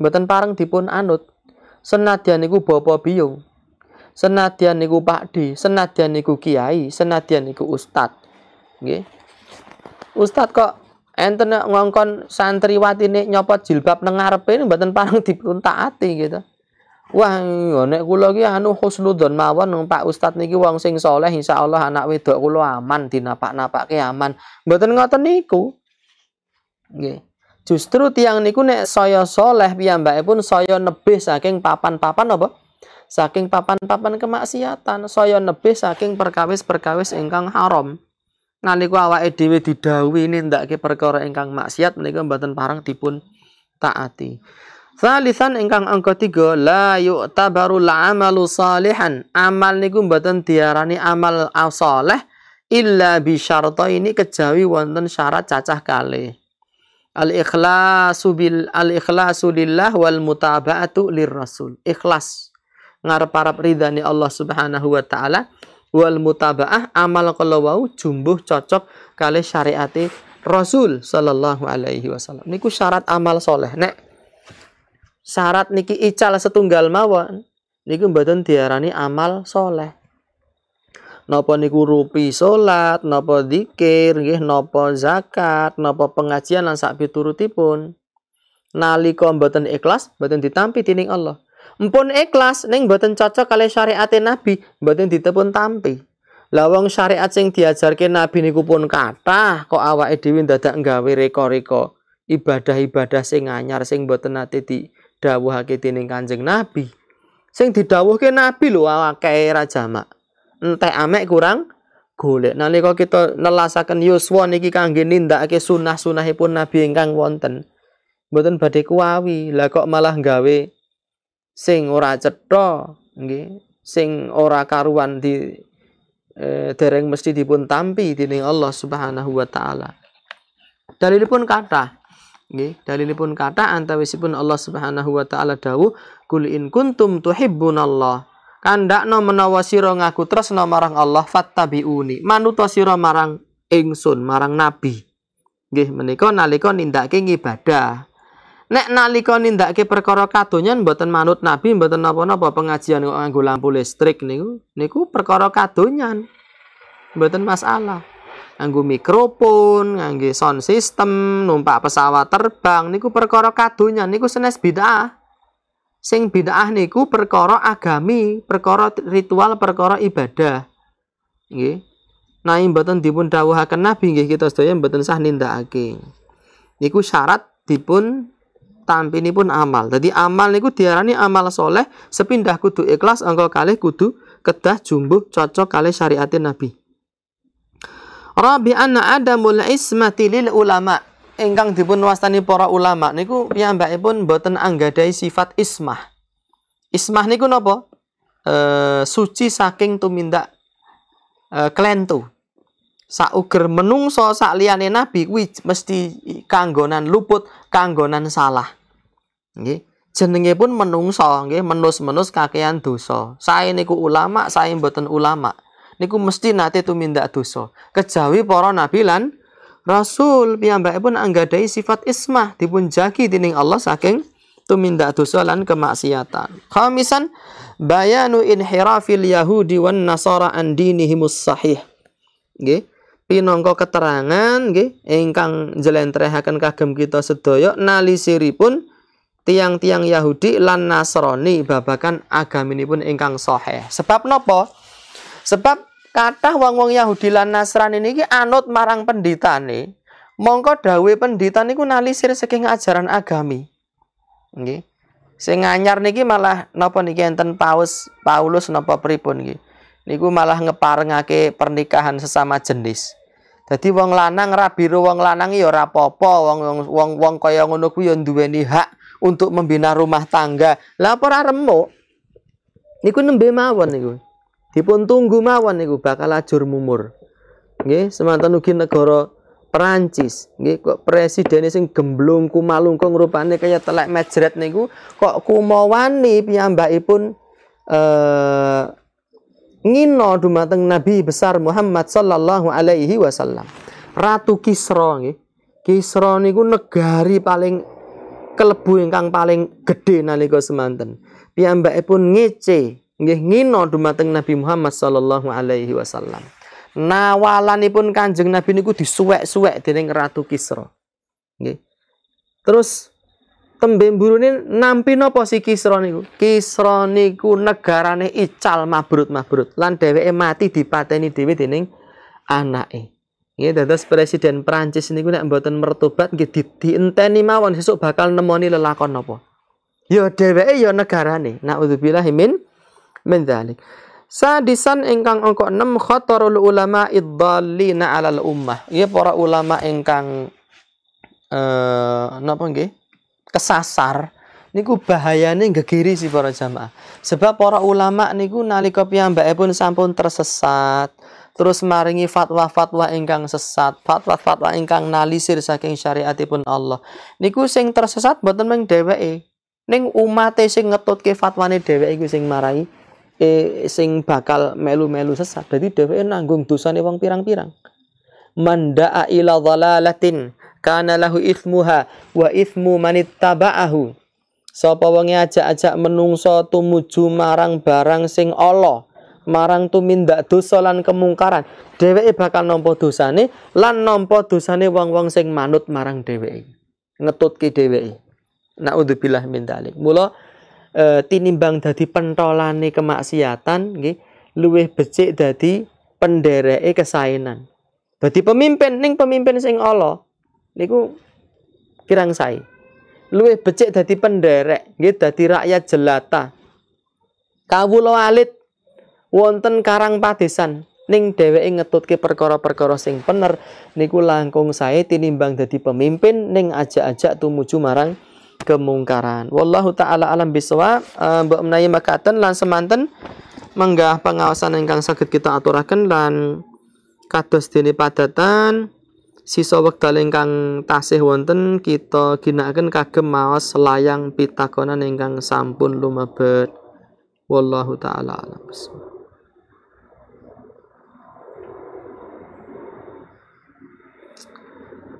Mboten pareng dipun anut. Senadyan niku bapa biyung senadyan niku pakde senadyan niku kiai senadyan niku ustad nggih ustad kok enten ngongkon santriwati nek nyopot jilbab nang ngarepe ini mboten parang dipuntaati gitu Wah, iya, nek kula ki anu husnudzon mawon nang Pak Ustad niki wong sing soleh insyaallah anak wedok kula aman dinapak-napake aman. Mboten ngoten niku. Nggih. Justru tiang niku nek saya soleh piyambake pun saya nebih saking papan-papan apa? saking papan-papan kemaksiatan saya nebih saking perkawis-perkawis ingkang haram nalika awake dhewe didhawuhi nindakake perkara ingkang maksiat menika mboten parang dipun taati Salisan ingkang angka tiga la yu'tabaru amalu salihan. Amal niku mboten diarani amal asaleh, illa bi ini kejawi wonten syarat cacah kali. Al ikhlasu bil al ikhlasu lillah wal mutaba'atu lirrasul. Ikhlas ngarep-arep ridhani Allah Subhanahu wa taala wal mutabaah amal kalau jumbuh cocok kali syariati Rasul sallallahu alaihi wasallam. Niku syarat amal soleh. Nek syarat niki ical setunggal mawon niku mboten diarani amal soleh. Nopo niku rupi solat, nopo dikir, nggih nopo zakat, nopo pengajian lan sak nali Nalika mboten ikhlas, mboten ditampi tining Allah. mpun ikhlas ning mboten cocok kali syariat nabi mboten ditepun tampi lawang syariat sing diajarkan nabi niku pun kata kok awak edwin dadak nggawe reko reko ibadah ibadah sing anyar sing mboten nate di dawuhake dening kanjeng nabi sing didawuhke nabi lho awak raja mak entek amek kurang golek nalika kita nelasaken yuswa niki kangge nindakake sunah-sunahipun nabi ingkang wonten mboten badhe kuawi lah kok malah nggawe sing ora cetha nggih sing ora karuan di e, dereng mesti dipun tampi dening Allah Subhanahu wa taala dalilipun kata nggih dalilipun kata antawisipun Allah Subhanahu wa taala dawuh kul in kuntum tuhibbunallah kandakno menawa sira ngaku tresno marang Allah fattabiuni manut sira marang ingsun marang nabi nggih menika nalika nindakake ibadah Nek nalika nindakake perkara kadonyan mboten manut Nabi, mboten napa-napa pengajian kok nganggo lampu listrik niku, niku perkara kadonyan. Mboten masalah. Nganggo mikrofon, nganggo sound system, numpak pesawat terbang niku perkara kadonyan, niku senes bid'ah. Sing bid'ah niku perkara agami, perkara ritual, perkara ibadah. Nggih. Nah, mboten dipun dawuhaken Nabi nggih kita sedaya mboten sah nindakake. Niku syarat dipun tampi tampini pun amal. Jadi amal niku diarani amal soleh sepindah kudu ikhlas engkau kali kudu kedah jumbuh cocok kali syariatin Nabi. ada mulai ismati lil ulama Engkang dipun wastani para ulama niku pun boten anggadai sifat ismah. Ismah niku nopo? E, eh, suci saking tumindak e, eh, kelentu. sauger menungso sak liyane nabi which mesti kanggonan luput kanggonan salah Nggih. Jenenge pun menungso nggih, menus-menus kakean dosa. Sae niku ulama, sae mboten ulama. Niku mesti nate tumindak dosa. Kejawi para nabi lan Rasul pun anggadai sifat ismah dipun jagi dening Allah saking tumindak dosa lan kemaksiatan. Khamisan bayanu inhirafil yahudi wan nasara an dinihimus sahih. Nggih. Pinongko keterangan engkang ingkang njlentrehaken kagem kita sedaya nalisiripun tiang-tiang Yahudi lan Nasrani babakan pun ingkang sohe. Sebab nopo? Sebab kata wong-wong Yahudi lan Nasrani niki anut marang pendita nih. Mongko dawe pendita niku nalisir saking ajaran agami. Nggih. Sing nganyar niki malah nopo niki enten Paus Paulus napa pripun nggih. Niku malah ngeparengake pernikahan sesama jenis. Jadi wong lanang ra biru wong lanang iyo ya rapopo apa-apa, wong wong wong kaya ngono kuwi ya duweni hak untuk membina rumah tangga. Laporan apa ora remuk? Niku nembe mawon niku. Dipun tunggu mawon niku bakal ajur mumur. Nggih, semanten ugi negara Perancis nggih kok presiden sing gemblung kumalungkung rupane kaya telek mejret niku kok kumawani piyambakipun eh ngino dumateng Nabi besar Muhammad sallallahu alaihi wasallam. Ratu Kisra nggih. Kisra niku negari paling kelebu ingkang paling gedhe nalika semanten pun ngece nggih nino dumateng Nabi Muhammad sallallahu alaihi wasallam nawalanipun Kanjeng Nabi niku disuwek-suwek dening Ratu Kisra nggih terus tembe mburune nampi napa si Kisra niku Kisra niku negarane ical mabrut-mabrut lan dheweke mati dipateni dhewe dening anake Nggih dados presiden Prancis niku nek mboten mertobat nggih di, dienteni mawon sesuk bakal nemoni lelakon napa. Ya dheweke ya negarane. Nauzubillahi min min dzalik. Sadisan ingkang angka 6 khatarul ulama idzallina 'alal ummah. Ya para ulama ingkang eh napa nggih? Kesasar niku bahayane gegiri si para jamaah. Sebab para ulama niku nalika piyambake pun sampun tersesat terus maringi fatwa-fatwa ingkang sesat, fatwa-fatwa ingkang nalisir saking syariatipun Allah. Niku sing tersesat boten mung dheweke. Ning umate sing ngetutke fatwane dheweke iku sing marai e, sing bakal melu-melu sesat. Dadi dheweke nanggung dosane wong pirang-pirang. Manda'a ila dhalalatin kana lahu ismuha wa ismu manittaba'ahu. Sapa wonge ajak-ajak menungso tumuju marang barang sing Allah marang tumindak dosa lan kemungkaran dheweke bakal nampa dosane lan nampa dosane wong-wong sing manut marang dheweke ngetutke dheweke naudzubillah min dalik mula e, tinimbang dadi pentolane kemaksiatan nggih luwih becik dadi pendereke kesaenan dadi pemimpin ning pemimpin sing Allah niku kirang sae luwih becik dadi penderek nggih dadi rakyat jelata kawula alit wonten karang padesan ning dheweke ngetutke perkara-perkara sing bener niku langkung sae tinimbang dadi pemimpin ning ajak-ajak tumuju marang kemungkaran. Wallahu taala alam biswa. Uh, eh, Mbok menawi makaten lan semanten menggah pengawasan ingkang saged kita aturaken lan kados dene padatan sisa wekdal ingkang tasih wonten kita ginaken kagem maos layang pitakonan ingkang sampun lumebet. Wallahu taala alam biswa.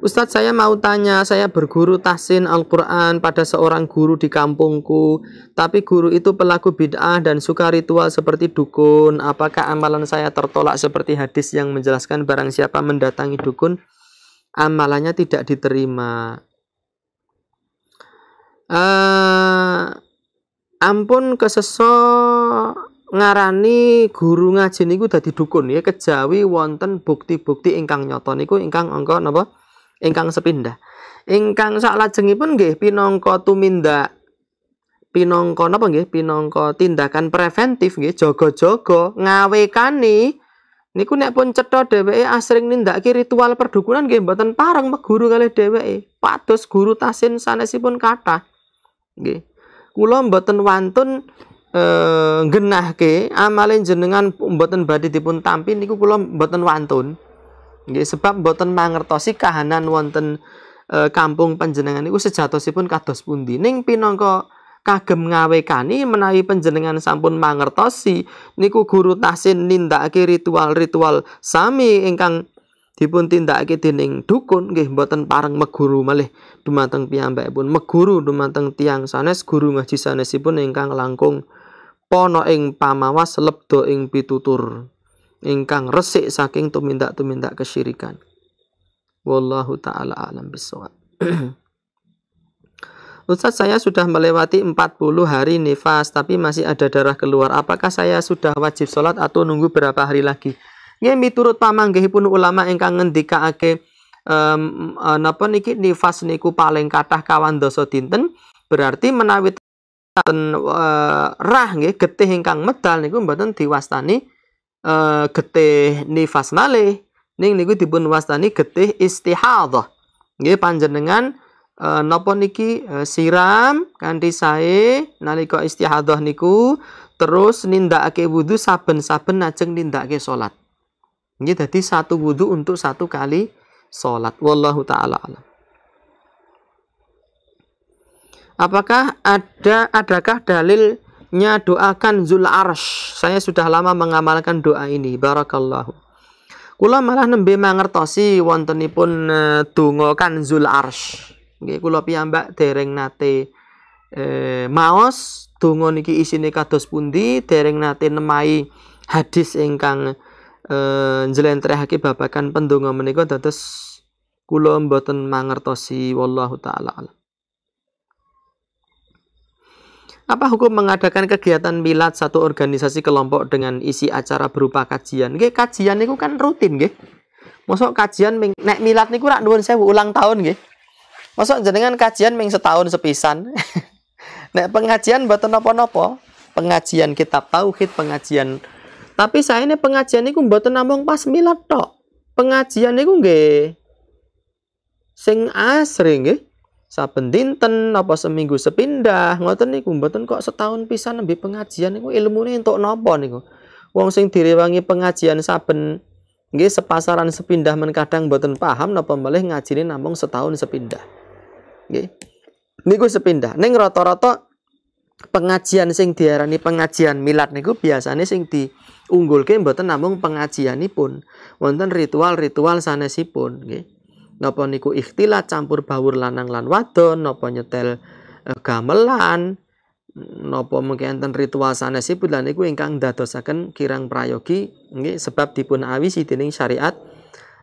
Ustadz saya mau tanya, saya berguru tahsin Al-Quran pada seorang guru di kampungku, tapi guru itu pelaku bid'ah dan suka ritual seperti dukun. Apakah amalan saya tertolak seperti hadis yang menjelaskan barang siapa mendatangi dukun, amalannya tidak diterima? Uh, ampun keseso ngarani guru ngaji niku dadi dukun ya kejawi wonten bukti-bukti ingkang nyata niku ingkang angka napa ingkang sepindah ingkang saklajengipun nggih pinangka tumindak pinangka napa nggih pinangka tindakan preventif nggih jaga-jaga ngawekani niku nek pun cetha dheweke asring nindakake ritual perdukunan nggih mboten pareng meguru kalih dheweke pados guru tasin sanesipun kathah nggih kula mboten wantun eh, genahke amalin jenengan mboten badhe dipun tampi niku kula mboten wantun Nggih sebab mboten mangertosi kahanan wonten e, kampung panjenengan niku sejatosipun kados pundi. Ning pinangka kagem ngawekani menawi panjenengan sampun mangertosi niku guru tahsin nindakake ritual-ritual sami ingkang dipun tindakake dening dukun nggih mboten pareng meguru malih dumateng piyambakipun meguru dumateng tiang sanes guru ngaji sanesipun ingkang langkung pono ing pamawas lebdo ing pitutur ingkang resik saking tumindak-tumindak kesyirikan. Wallahu taala alam bisawab. Ustaz saya sudah melewati 40 hari nifas tapi masih ada darah keluar. Apakah saya sudah wajib sholat atau nunggu berapa hari lagi? Ya miturut pamanggihipun ulama ingkang ngendikaake um, napa niki nifas niku paling kathah kawan dosa dinten berarti menawi ten uh, rah nggih getih ingkang medal niku mboten diwastani Eh, getih nifas nale ning niku dipun wastani getih istihadhah. Nggih panjenengan uh, napa niki uh, siram kanthi sae nalika istihadhah niku terus nindakake wudu saben-saben ajeng nindakake salat. Nggih dadi satu wudhu untuk satu kali salat. Wallahu taala alam. Apakah ada adakah dalil Nya doakan Zul Arsh. Saya sudah lama mengamalkan doa ini. Barakallahu. Kula malah nembe mangertosi wontenipun uh, kan Zul Arsh. Nggih kula piyambak dereng nate eh, maos donga niki isine kados pundi dereng nate nemai hadis ingkang eh, njlentrehake babakan pendonga menika dados kula mboten mangertosi wallahu taala alam. Apa hukum mengadakan kegiatan milad satu organisasi kelompok dengan isi acara berupa kajian? gak kajian itu kan rutin gak? masuk kajian ming, nek milad niku rak nuwun sewu ulang tahun nggih. masuk jenengan kajian ming setahun sepisan. nek pengajian buat napa-napa, pengajian kitab tauhid, pengajian tapi saya ini pengajian niku mboten namung pas milad toh. Pengajian niku nggih sing asri nggih saben dinten apa seminggu sepindah ngoten niku mboten kok setahun pisan nembe pengajian niku ilmune entuk napa niku wong sing direwangi pengajian saben nggih sepasaran sepindah men kadang mboten paham napa malih ngajine namung setahun sepindah nggih niku sepindah ning rata-rata pengajian sing diarani pengajian milat niku biasanya sing diunggulke mboten namung pengajianipun wonten ritual-ritual sanesipun nggih Nopo niku ikhtilat campur baur lanang lan wadon nopo nyetel eh, gamelan napa mungkin enten ritual sanesipun lan niku ingkang dadosaken kirang prayogi nggih sebab dipun awisi dening syariat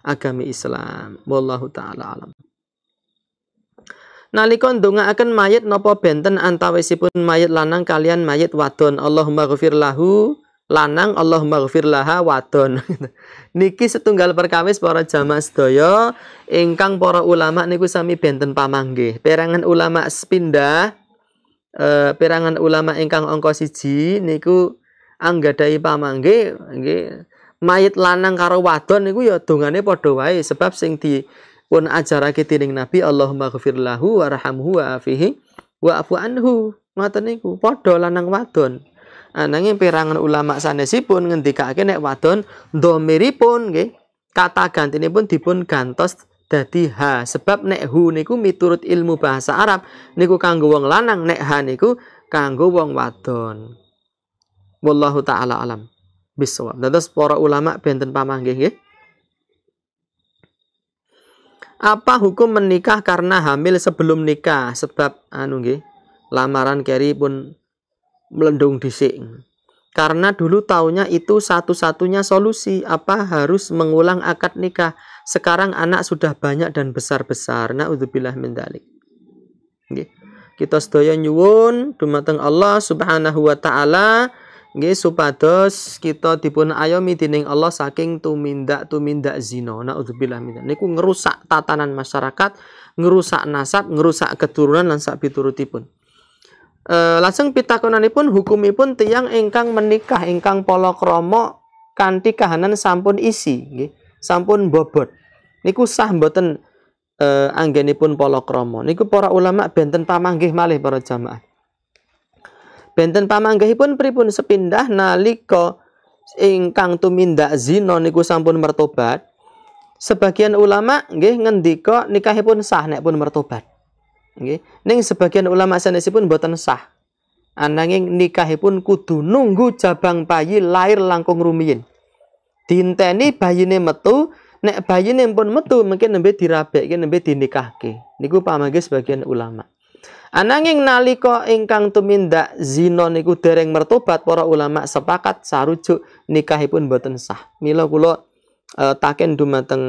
agami Islam wallahu taala alam Nalika ndongaaken mayit napa benten antawisipun mayit lanang kalian mayit wadon Allahumma ghafir lahu lanang Allah maghfir laha wadon niki setunggal perkawis para jamaah sedaya ingkang para ulama niku sami benten pamanggih perangan ulama sepindah e, perangan ulama ingkang angka siji niku anggadahi pamanggih nggih mayit lanang karo wadon niku ya dongane padha wae sebab sing di pun ajarake dening Nabi Allahumma ghfir lahu warhamhu wa afihi wa'fu anhu ngoten niku padha lanang wadon Ananging perangan ulama pun sanesipun ngendikake nek wadon pun nggih kata pun dipun gantos dadi ha sebab nek hu niku miturut ilmu bahasa Arab niku kanggo wong lanang nek ha niku kanggo wong wadon. Wallahu taala alam. Bisawab. Dados para ulama benten pamanggih nggih. Apa hukum menikah karena hamil sebelum nikah? Sebab anu nggih, lamaran keri pun melendung dhisik. Karena dulu taunya itu satu-satunya solusi apa harus mengulang akad nikah. Sekarang anak sudah banyak dan besar-besar. Na'udzubillah min mendalik Kita sedaya nyuwun dumateng Allah Subhanahu wa taala nggih supados kita dipun ayomi dening Allah saking tumindak-tumindak zina. Na'udzubillah min ini Niku ngerusak tatanan masyarakat, ngerusak nasab, ngerusak keturunan lan sak piturutipun. E, eh, pun pitakonanipun hukumipun tiang ingkang menikah ingkang polokromo kanti kahanan sampun isi nggih, sampun bobot. Niku sah mboten e, anggenipun polokromo. Niku para ulama benten pamanggih malih para jamaah. Benten pamanggihipun pripun sepindah nalika ingkang tumindak zina niku sampun mertobat. Sebagian ulama nggih ngendika nikahipun sah nek pun mertobat. Neng sebagian ulama pun boten sah. Ananging nikahipun kudu nunggu jabang bayi lahir langkung rumiyin. Dinteni bayine metu, nek bayine pun metu mungkin nembe dirabek, nembe dinikahke. Niku pamagi sebagian ulama. Ananging naliko ingkang tumindak zino niku dereng mertobat para ulama sepakat sarujuk nikahipun boten sah. Mila kula uh, taken dumateng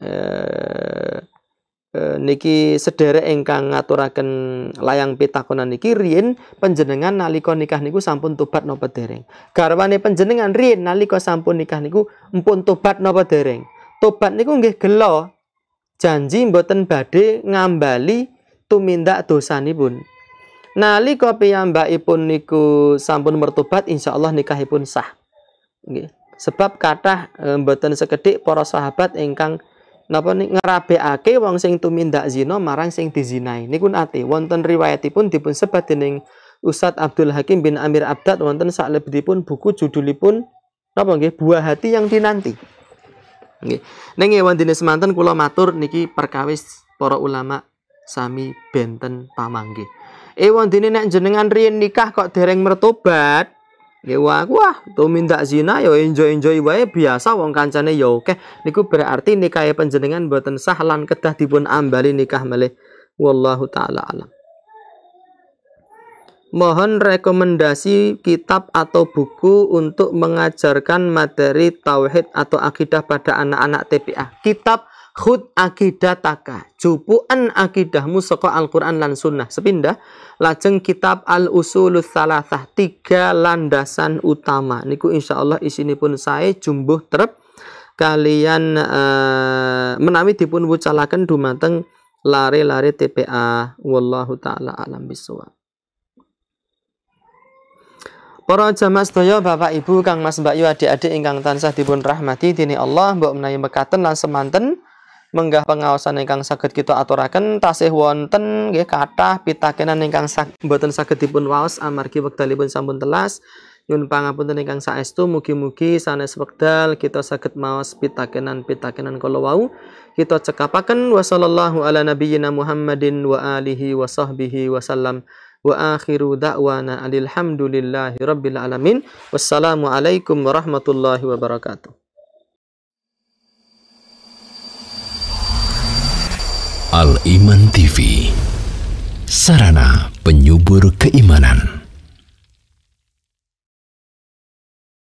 uh, Eh, niki sederek ingkang ngaturaken layang pitakonan niki riyin panjenengan nalika nikah niku sampun tobat napa dereng. Garwane panjenengan riyin nalika sampun nikah niku empun tobat napa dereng. Tobat niku nggih gelo janji mboten badhe ngambali tumindak dosanipun. Nalika piyambakipun niku sampun mertobat insyaallah nikahipun sah. Nggih. Sebab kathah e, mboten sekedhik para sahabat ingkang napa ngrabekake wong sing tumindak zina marang sing dizinai niku nate wonten riwayatipun dipun sebat dening Ustadz Abdul Hakim bin Amir Abdad wonten saklebetipun buku judulipun napa nggih buah hati yang dinanti nggih ning ewan dene semanten kula matur niki perkawis para ulama sami benten pamanggih eh, ewan dini nek jenengan riyen nikah kok dereng mertobat Nggih aku ah minta zina yo ya enjoy-enjoy wae biasa wong kancane yo ya oke. niku berarti nikah panjenengan buatan sah lan kedah dipun ambali nikah malih wallahu taala alam. Mohon rekomendasi kitab atau buku untuk mengajarkan materi tauhid atau akidah pada anak-anak TPA. Kitab Khud akidataka, jupuan akidahmu soko Al-Quran lan sunnah. Sepindah, lajeng kitab Al-Usulus salatah tiga landasan utama. Niku insya Allah isini pun saya jumbuh terp kalian uh, eh, menawi dipun wucalaken dumateng lari-lari TPA. Wallahu ta'ala alam biswa Para jamaah sedaya Bapak Ibu Kang Mas Mbak Yu adik-adik ingkang tansah dipun rahmati dini Allah mbok menawi mekaten lan semanten menggah pengawasan ingkang sakit kita aturakan tasih wonten nggih kathah pitakenan ingkang sag buatan saged dipun waos amargi wekdalipun sampun telas nyun pangapunten ingkang saestu mugi-mugi sana wekdal kita saged maos pitakenan-pitakenan kala wau kita cekapaken wa ala nabiyyina Muhammadin wa alihi wa sahbihi wasallam wa akhiru da'wana alhamdulillahi rabbil alamin wassalamu alaikum warahmatullahi wabarakatuh Al Iman TV Sarana penyubur keimanan